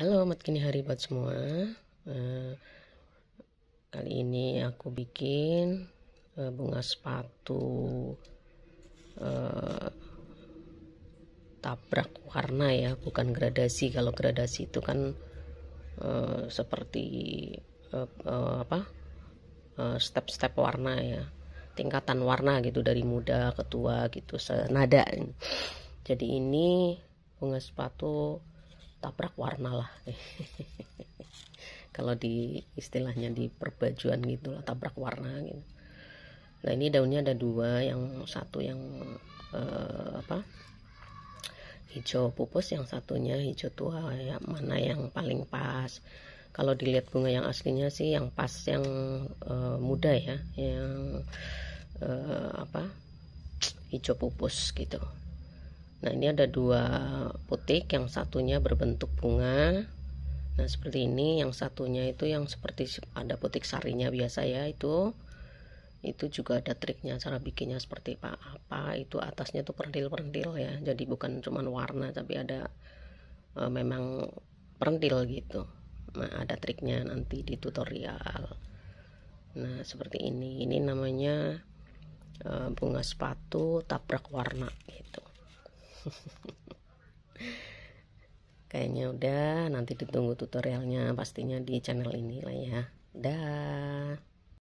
Halo Mat Kini Hari buat semua eh, Kali ini aku bikin eh, bunga sepatu eh, tabrak warna ya bukan gradasi kalau gradasi itu kan seperti apa step-step warna ya tingkatan warna gitu dari muda ke tua gitu senada jadi ini bunga sepatu tabrak warna lah kalau di istilahnya di perbajuan gitu tabrak warna gitu nah ini daunnya ada dua yang satu yang uh, apa hijau pupus yang satunya hijau tua ya mana yang paling pas kalau dilihat bunga yang aslinya sih yang pas yang uh, muda ya yang uh, apa hijau pupus gitu Nah, ini ada dua putik, yang satunya berbentuk bunga. Nah, seperti ini, yang satunya itu yang seperti ada putik sarinya biasa ya, itu itu juga ada triknya cara bikinnya seperti apa, apa itu atasnya tuh perentil-perentil ya. Jadi bukan cuman warna tapi ada e, memang perentil gitu. Nah, ada triknya nanti di tutorial. Nah, seperti ini. Ini namanya e, bunga sepatu tabrak warna gitu kayaknya udah nanti ditunggu tutorialnya pastinya di channel ini lah ya dah